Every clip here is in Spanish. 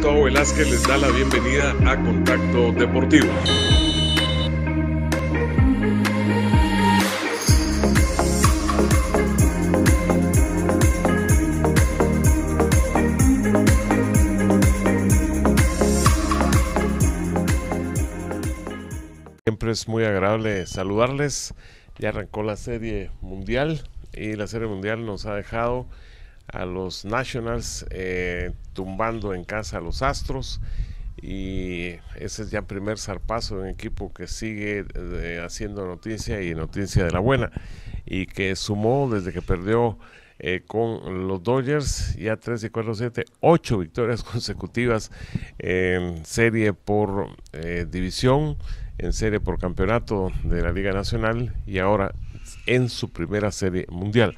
Gustavo Velázquez les da la bienvenida a Contacto Deportivo. Siempre es muy agradable saludarles. Ya arrancó la serie mundial y la serie mundial nos ha dejado a los Nationals, eh, tumbando en casa a los Astros. Y ese es ya el primer zarpazo de un equipo que sigue eh, haciendo noticia y noticia de la buena. Y que sumó desde que perdió eh, con los Dodgers, ya 3 y 4, 7, ocho victorias consecutivas en serie por división, en serie por campeonato de la Liga Nacional y ahora en su primera serie mundial.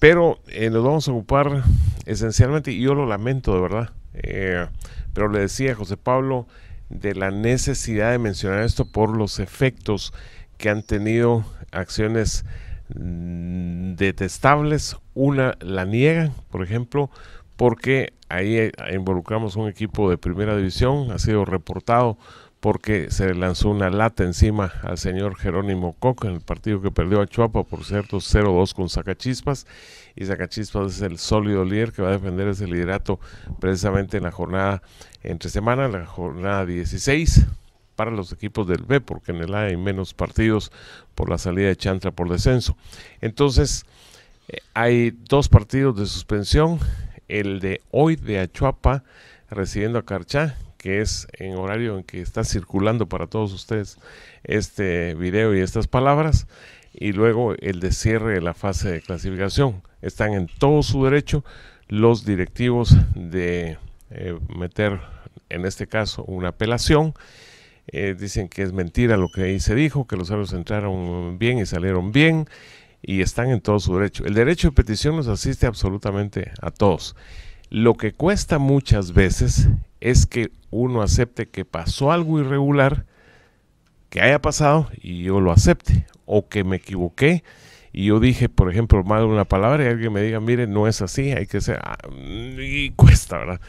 Pero eh, nos vamos a ocupar esencialmente, y yo lo lamento de verdad, eh, pero le decía a José Pablo de la necesidad de mencionar esto por los efectos que han tenido acciones mm, detestables. Una la niega, por ejemplo, porque ahí eh, involucramos un equipo de primera división, ha sido reportado porque se le lanzó una lata encima al señor Jerónimo Coca en el partido que perdió a Chuapa, por cierto, 0-2 con Zacachispas. Y Zacachispas es el sólido líder que va a defender ese liderato precisamente en la jornada entre semana, la jornada 16 para los equipos del B, porque en el A hay menos partidos por la salida de Chantra por descenso. Entonces, eh, hay dos partidos de suspensión, el de hoy de Achuapa recibiendo a Carchá que es en horario en que está circulando para todos ustedes este video y estas palabras, y luego el de cierre de la fase de clasificación. Están en todo su derecho los directivos de eh, meter, en este caso, una apelación. Eh, dicen que es mentira lo que ahí se dijo, que los árbitros entraron bien y salieron bien y están en todo su derecho. El derecho de petición nos asiste absolutamente a todos. Lo que cuesta muchas veces es que uno acepte que pasó algo irregular, que haya pasado y yo lo acepte, o que me equivoqué y yo dije, por ejemplo, mal una palabra y alguien me diga, mire, no es así, hay que ser, ah, y cuesta, ¿verdad?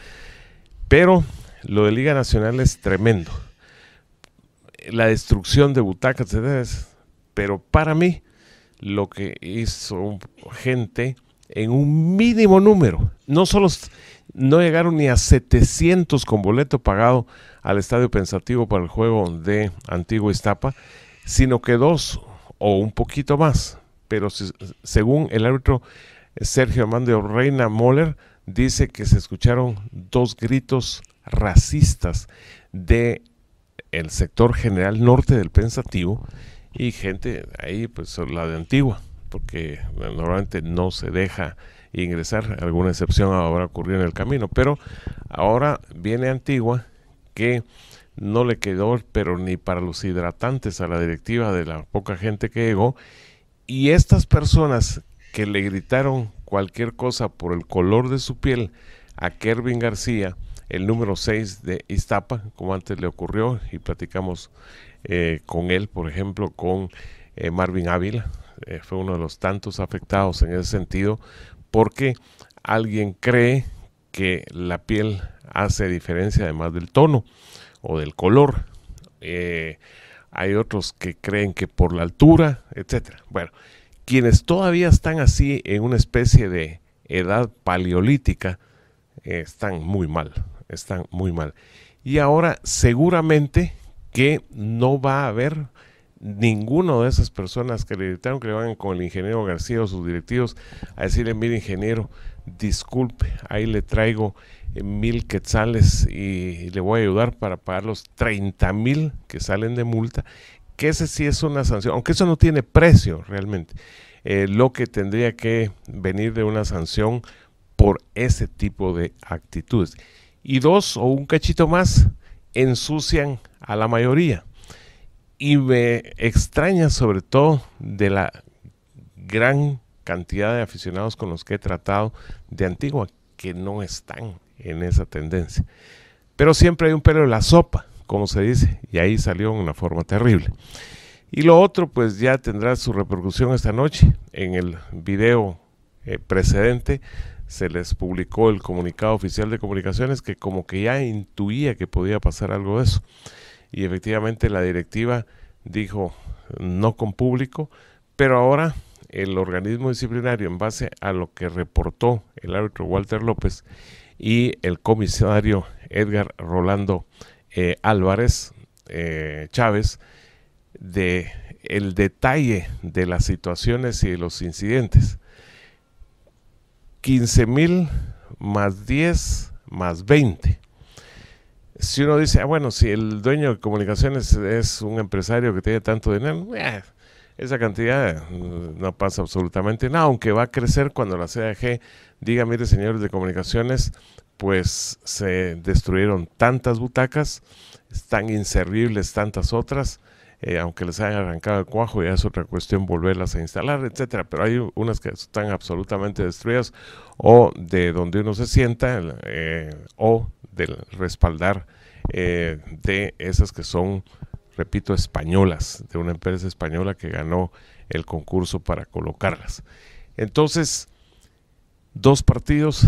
Pero lo de Liga Nacional es tremendo. La destrucción de butacas, pero para mí, lo que hizo gente en un mínimo número. No solo no llegaron ni a 700 con boleto pagado al Estadio Pensativo para el juego de Antigua Estapa, sino que dos o un poquito más. Pero según el árbitro Sergio Amando Reina Moller, dice que se escucharon dos gritos racistas de el sector general norte del Pensativo y gente ahí, pues la de Antigua porque normalmente no se deja ingresar, alguna excepción habrá ocurrido en el camino, pero ahora viene Antigua que no le quedó, pero ni para los hidratantes a la directiva de la poca gente que llegó, y estas personas que le gritaron cualquier cosa por el color de su piel a Kervin García, el número 6 de Iztapa, como antes le ocurrió, y platicamos eh, con él, por ejemplo, con eh, Marvin Ávila, eh, fue uno de los tantos afectados en ese sentido, porque alguien cree que la piel hace diferencia además del tono o del color. Eh, hay otros que creen que por la altura, etcétera. Bueno, quienes todavía están así en una especie de edad paleolítica, eh, están muy mal, están muy mal. Y ahora seguramente que no va a haber ninguno de esas personas que le dictaron que le van con el ingeniero García o sus directivos a decirle, mire ingeniero, disculpe, ahí le traigo eh, mil quetzales y le voy a ayudar para pagar los 30 mil que salen de multa, que ese sí es una sanción, aunque eso no tiene precio realmente, eh, lo que tendría que venir de una sanción por ese tipo de actitudes. Y dos o un cachito más ensucian a la mayoría y me extraña sobre todo de la gran cantidad de aficionados con los que he tratado de Antigua que no están en esa tendencia. Pero siempre hay un pelo en la sopa, como se dice, y ahí salió en una forma terrible. Y lo otro, pues ya tendrá su repercusión esta noche. En el video eh, precedente se les publicó el comunicado oficial de comunicaciones que como que ya intuía que podía pasar algo de eso y efectivamente la directiva dijo no con público, pero ahora el organismo disciplinario en base a lo que reportó el árbitro Walter López y el comisario Edgar Rolando eh, Álvarez eh, Chávez de el detalle de las situaciones y de los incidentes. 15 mil más 10 más 20 si uno dice, ah, bueno, si el dueño de comunicaciones es un empresario que tiene tanto dinero, eh, esa cantidad mm, no pasa absolutamente nada, aunque va a crecer cuando la CAG diga, mire, señores de comunicaciones, pues se destruyeron tantas butacas, están inservibles tantas otras, eh, aunque les hayan arrancado el cuajo, ya es otra cuestión volverlas a instalar, etcétera. Pero hay unas que están absolutamente destruidas o de donde uno se sienta eh, o del respaldar eh, de esas que son, repito, españolas, de una empresa española que ganó el concurso para colocarlas. Entonces, dos partidos,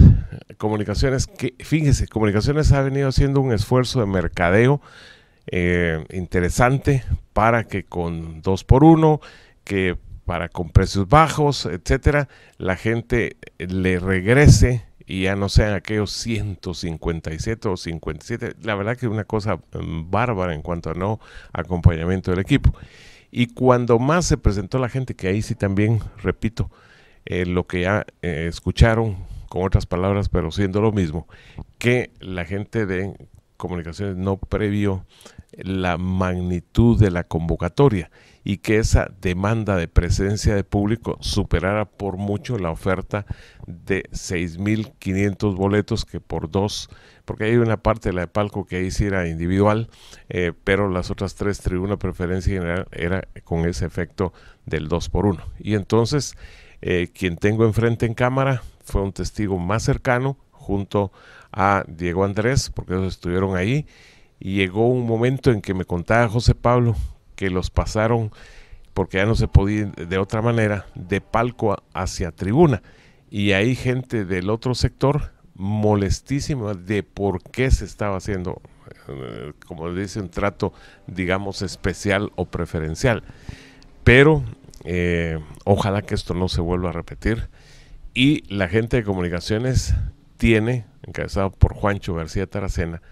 comunicaciones, que fíjense, comunicaciones ha venido haciendo un esfuerzo de mercadeo eh, interesante para que con dos por uno, que para con precios bajos, etcétera, la gente le regrese y ya no sean aquellos 157 o 57. La verdad que es una cosa mm, bárbara en cuanto a no acompañamiento del equipo. Y cuando más se presentó la gente, que ahí sí también, repito, eh, lo que ya eh, escucharon con otras palabras, pero siendo lo mismo, que la gente de comunicaciones no previó la magnitud de la convocatoria y que esa demanda de presencia de público superara por mucho la oferta de 6.500 boletos que por dos, porque hay una parte de la de palco que ahí sí era individual, eh, pero las otras tres tribuna preferencia general era con ese efecto del 2 por uno Y entonces, eh, quien tengo enfrente en cámara fue un testigo más cercano junto a Diego Andrés, porque ellos estuvieron ahí, y llegó un momento en que me contaba José Pablo que los pasaron, porque ya no se podía de otra manera, de palco hacia tribuna. Y hay gente del otro sector molestísima de por qué se estaba haciendo, eh, como dice, un trato, digamos, especial o preferencial. Pero eh, ojalá que esto no se vuelva a repetir. Y la gente de comunicaciones tiene, encabezado por Juancho García Taracena,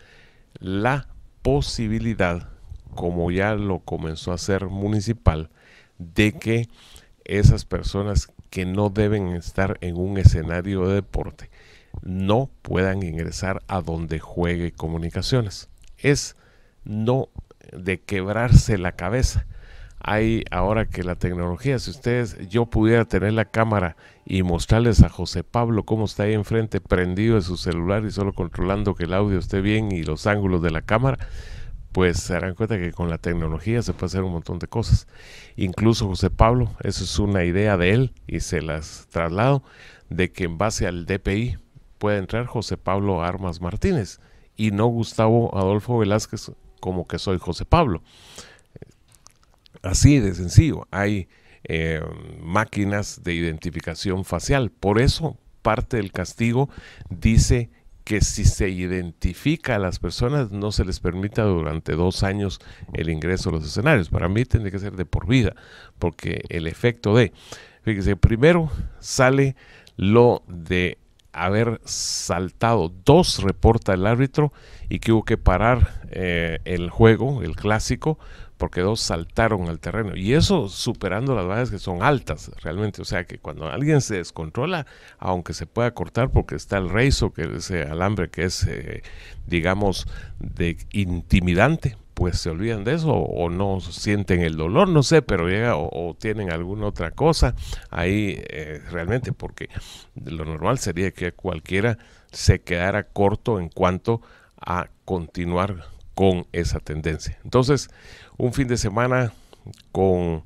la posibilidad como ya lo comenzó a hacer municipal, de que esas personas que no deben estar en un escenario de deporte no puedan ingresar a donde juegue comunicaciones. Es no de quebrarse la cabeza. Hay ahora que la tecnología, si ustedes, yo pudiera tener la cámara y mostrarles a José Pablo cómo está ahí enfrente prendido de su celular y solo controlando que el audio esté bien y los ángulos de la cámara, pues se darán cuenta que con la tecnología se puede hacer un montón de cosas. Incluso José Pablo, eso es una idea de él y se las traslado, de que en base al DPI puede entrar José Pablo Armas Martínez y no Gustavo Adolfo Velázquez como que soy José Pablo. Así de sencillo, hay eh, máquinas de identificación facial. Por eso parte del castigo dice que si se identifica a las personas no se les permita durante dos años el ingreso a los escenarios. Para mí tiene que ser de por vida, porque el efecto de, fíjese, primero sale lo de haber saltado dos, reporta el árbitro, y que hubo que parar eh, el juego, el clásico, porque dos saltaron al terreno. Y eso superando las vallas que son altas realmente. O sea que cuando alguien se descontrola, aunque se pueda cortar porque está el reizo, que ese eh, alambre que es, eh, digamos, de intimidante, pues se olvidan de eso o, no sienten el dolor, no sé, pero llega o, tienen alguna otra cosa ahí eh, realmente, porque lo normal sería que cualquiera se quedara corto en cuanto a continuar con esa tendencia. Entonces, un fin de semana con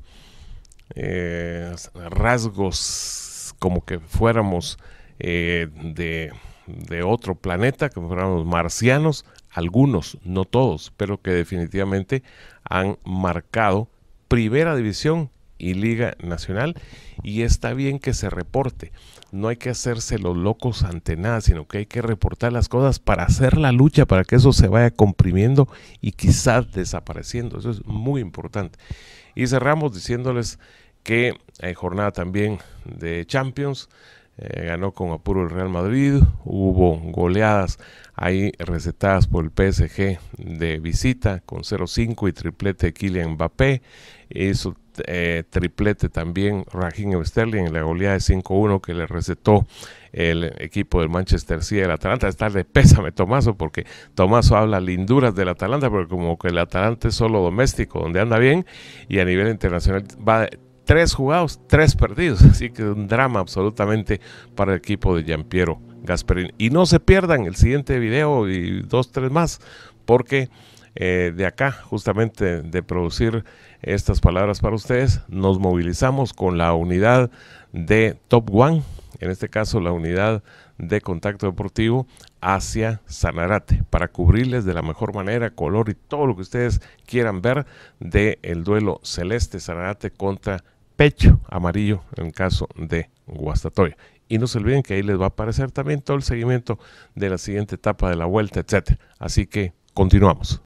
eh, rasgos como que fuéramos eh, de, otro planeta, como fuéramos marcianos, algunos, no todos, pero que definitivamente han marcado Primera División y Liga Nacional y está bien que se reporte no hay que hacerse los locos ante nada, sino que hay que reportar las cosas para hacer la lucha, para que eso se vaya comprimiendo y quizás desapareciendo. Eso es muy importante. Y cerramos diciéndoles que hay jornada también de Champions. Eh, ganó con apuro el Real Madrid, hubo goleadas ahí recetadas por el PSG de visita con 0-5 y triplete de Kylian Mbappé, hizo eh, triplete también Raheem Sterling en la goleada de 5-1 que le recetó el equipo del Manchester City del Atalanta. está de pésame Tomaso porque Tomaso habla linduras del Atalanta, pero como que el Atalanta es solo doméstico, donde anda bien, y a nivel internacional va tres jugados, tres perdidos. Así que un drama absolutamente para el equipo de Giampiero Gasperini. Y no se pierdan el siguiente video y dos, tres más, porque eh, de acá, justamente de producir estas palabras para ustedes, nos movilizamos con la unidad de Top One, en este caso la unidad de contacto deportivo hacia Sanarate para cubrirles de la mejor manera color y todo lo que ustedes quieran ver del duelo celeste Sanarate contra pecho amarillo en caso de Guastatoya. Y no se olviden que ahí les va a aparecer también todo el seguimiento de la siguiente etapa de la vuelta, etc. Así que continuamos.